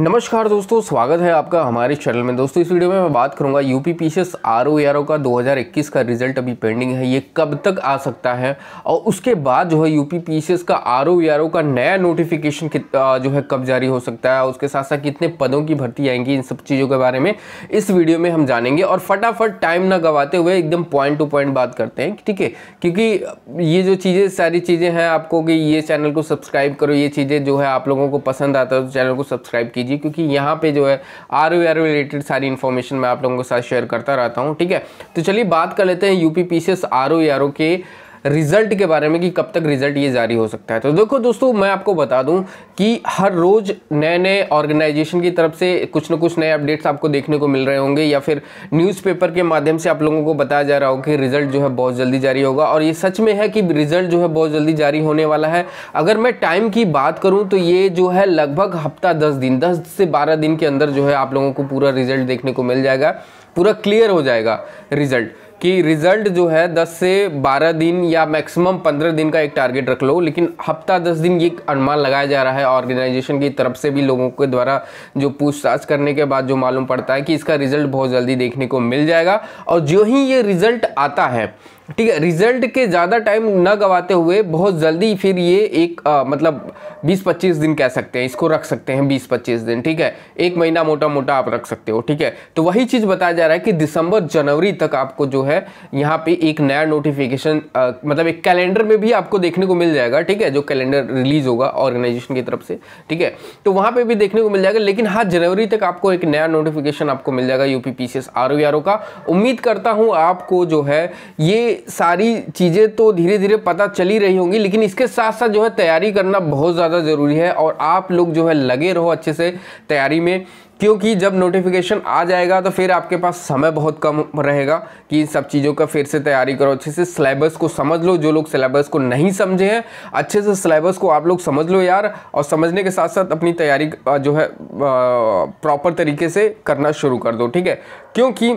नमस्कार दोस्तों स्वागत है आपका हमारे चैनल में दोस्तों इस वीडियो में मैं बात करूंगा U P C S R O R O का 2021 का रिजल्ट अभी पेंडिंग है ये कब तक आ सकता है और उसके बाद जो है यू पी सी एस का आर ओ आर ओ का नया नोटिफिकेशन जो है कब जारी हो सकता है उसके साथ साथ कितने पदों की भर्ती आएंगी इन सब चीज़ों के बारे में इस वीडियो में हम जानेंगे और फटाफट टाइम ना गंवाते हुए एकदम पॉइंट टू पॉइंट बात करते हैं ठीक है क्योंकि ये जो चीज़ें सारी चीज़ें हैं आपको कि ये चैनल को सब्सक्राइब करो ये चीज़ें जो है आप लोगों को पसंद आता है तो चैनल को सब्सक्राइब कीजिए कीजिए क्योंकि यहाँ पे जो है आर ओ आर रिलेटेड सारी इन्फॉर्मेशन मैं आप लोगों के साथ शेयर करता रहता हूँ ठीक है तो चलिए बात कर लेते हैं U P P C S R O R O के रिजल्ट के बारे में कि कब तक रिजल्ट ये जारी हो सकता है तो देखो दोस्तों मैं आपको बता दूं कि हर रोज़ नए नए ऑर्गेनाइजेशन की तरफ से कुछ ना कुछ नए अपडेट्स आपको देखने को मिल रहे होंगे या फिर न्यूज़पेपर के माध्यम से आप लोगों को बताया जा रहा हो कि रिजल्ट जो है बहुत जल्दी जारी होगा और ये सच में है कि रिजल्ट जो है बहुत जल्दी जारी होने वाला है अगर मैं टाइम की बात करूँ तो ये जो है लगभग हफ्ता दस दिन दस से बारह दिन के अंदर जो है आप लोगों को पूरा रिजल्ट देखने को मिल जाएगा पूरा क्लियर हो जाएगा रिजल्ट कि रिजल्ट जो है 10 से 12 दिन या मैक्सिमम 15 दिन का एक टारगेट रख लो लेकिन हफ्ता 10 दिन ये अनुमान लगाया जा रहा है ऑर्गेनाइजेशन की तरफ से भी लोगों के द्वारा जो पूछताछ करने के बाद जो मालूम पड़ता है कि इसका रिजल्ट बहुत जल्दी देखने को मिल जाएगा और जो ही ये रिजल्ट आता है ठीक है रिजल्ट के ज़्यादा टाइम न गवाते हुए बहुत जल्दी फिर ये एक आ, मतलब 20-25 दिन कह सकते हैं इसको रख सकते हैं 20-25 दिन ठीक है एक महीना मोटा मोटा आप रख सकते हो ठीक है तो वही चीज़ बताया जा रहा है कि दिसंबर जनवरी तक आपको जो है यहाँ पे एक नया नोटिफिकेशन आ, मतलब एक कैलेंडर में भी आपको देखने को मिल जाएगा ठीक है जो कैलेंडर रिलीज़ होगा ऑर्गेनाइजेशन की तरफ से ठीक है तो वहाँ पर भी देखने को मिल जाएगा लेकिन हाँ जनवरी तक आपको एक नया नोटिफिकेशन आपको मिल जाएगा यू पी e का उम्मीद करता हूँ आपको जो है ये सारी चीज़ें तो धीरे धीरे पता चली रही होंगी लेकिन इसके साथ साथ जो है तैयारी करना बहुत ज़्यादा ज़रूरी है और आप लोग जो है लगे रहो अच्छे से तैयारी में क्योंकि जब नोटिफिकेशन आ जाएगा तो फिर आपके पास समय बहुत कम रहेगा कि इन सब चीज़ों का फिर से तैयारी करो अच्छे से सिलेबस को समझ लो जो लोग सिलेबस को नहीं समझे हैं अच्छे से सिलेबस को आप लोग समझ लो यार और समझने के साथ साथ अपनी तैयारी जो है प्रॉपर तरीके से करना शुरू कर दो ठीक है क्योंकि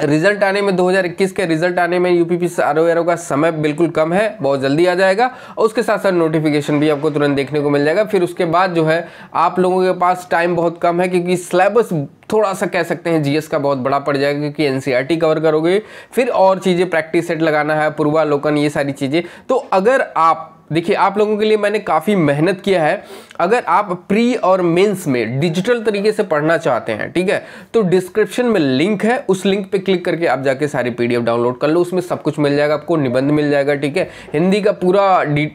रिजल्ट आने में 2021 के रिजल्ट आने में यूपीपी आरओ का समय बिल्कुल कम है बहुत जल्दी आ जाएगा और उसके साथ साथ नोटिफिकेशन भी आपको तुरंत देखने को मिल जाएगा फिर उसके बाद जो है आप लोगों के पास टाइम बहुत कम है क्योंकि सिलेबस थोड़ा सा कह सकते हैं जीएस का बहुत बड़ा पड़ जाएगा क्योंकि एनसीईआरटी कवर e करोगे फिर और चीज़ें प्रैक्टिस सेट लगाना है पूर्वालोकन ये सारी चीज़ें तो अगर आप देखिए आप लोगों के लिए मैंने काफ़ी मेहनत किया है अगर आप प्री और मेंस में डिजिटल तरीके से पढ़ना चाहते हैं ठीक है तो डिस्क्रिप्शन में लिंक है उस लिंक पे क्लिक करके आप जाके सारी पीडीएफ डाउनलोड कर लो उसमें सब कुछ मिल जाएगा आपको निबंध मिल जाएगा ठीक है हिंदी का पूरा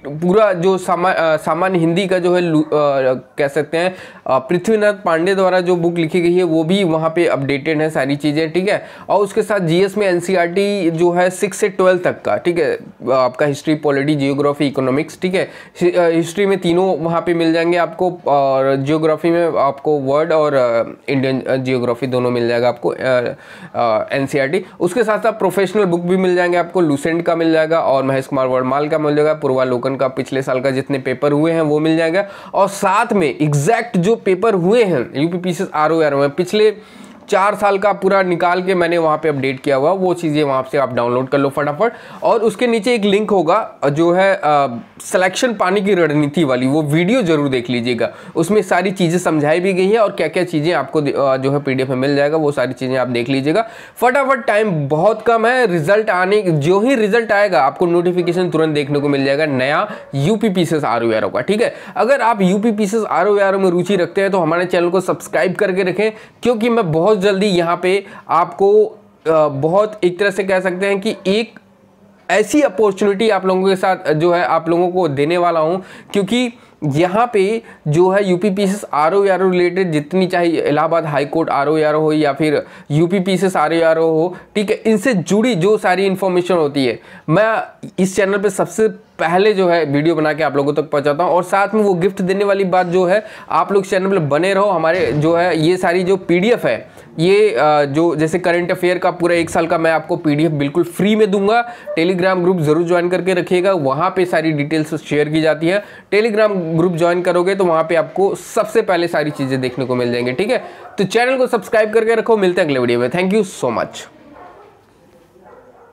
पूरा जो सामा सामान्य हिंदी का जो है आ, कह सकते हैं पृथ्वीनाथ पांडे द्वारा जो बुक लिखी गई है वो भी वहाँ पर अपडेटेड है सारी चीज़ें ठीक है और उसके साथ जी में एन जो है सिक्स से ट्वेल्थ तक का ठीक है आपका history polity geography economic topics ठीक है हिस्ट्री uh, में तीनों वहाँ पे मिल जाएंगे आपको और जियोग्राफी में आपको वर्ल्ड और इंडियन uh, जियोग्राफी uh, दोनों मिल जाएगा आपको एन e उसके साथ साथ प्रोफेशनल बुक भी मिल जाएंगे आपको लूसेंट का मिल जाएगा और महेश कुमार वर्माल का मिल जाएगा पूर्वालोकन का पिछले साल का जितने पेपर हुए हैं वो मिल जाएगा और साथ में एग्जैक्ट जो पेपर हुए हैं यू पी सी पिछले चार साल का पूरा निकाल के मैंने वहाँ पे अपडेट किया हुआ वो चीज़ें वहाँ से आप डाउनलोड कर लो फटाफट और उसके नीचे एक लिंक होगा जो है सिलेक्शन पाने की रणनीति वाली वो वीडियो ज़रूर देख लीजिएगा उसमें सारी चीज़ें समझाई भी गई है और क्या क्या चीज़ें आपको जो है पी में मिल जाएगा वो सारी चीज़ें आप देख लीजिएगा फटाफट टाइम बहुत कम है रिजल्ट आने जो ही रिजल्ट आएगा आपको नोटिफिकेशन तुरंत देखने को मिल जाएगा नया P PCS R O R का ठीक है अगर आप UP PCS R O R में रुचि रखते हैं तो हमारे चैनल को सब्सक्राइब करके रखें क्योंकि मैं बहुत बहुत जल्दी यहाँ पे आपको बहुत एक तरह से कह सकते हैं कि एक ऐसी अपॉर्चुनिटी आप लोगों के साथ जो है आप लोगों को देने वाला हूँ क्योंकि यहाँ पे जो है यू पी पी रिलेटेड जितनी चाहे Allahabad high court R O हो या फिर यू पी पी हो ठीक है इनसे जुड़ी जो सारी इन्फॉर्मेशन होती है मैं इस चैनल पे सबसे पहले जो है वीडियो बना के आप लोगों तक पहुंचाता हूँ और साथ में वो गिफ्ट देने वाली बात जो है आप लोग चैनल पर बने रहो हमारे जो है ये सारी जो पीडीएफ है ये जो जैसे करंट अफेयर का पूरा एक साल का मैं आपको पीडीएफ बिल्कुल फ्री में दूंगा टेलीग्राम ग्रुप ज़रूर ज्वाइन करके रखिएगा वहाँ पे सारी डिटेल्स शेयर की जाती है टेलीग्राम ग्रुप ज्वाइन करोगे तो वहाँ पे आपको सबसे पहले सारी चीज़ें देखने को मिल जाएंगे ठीक है तो चैनल को सब्सक्राइब करके रखो मिलते हैं अगले वीडियो में थैंक यू सो मच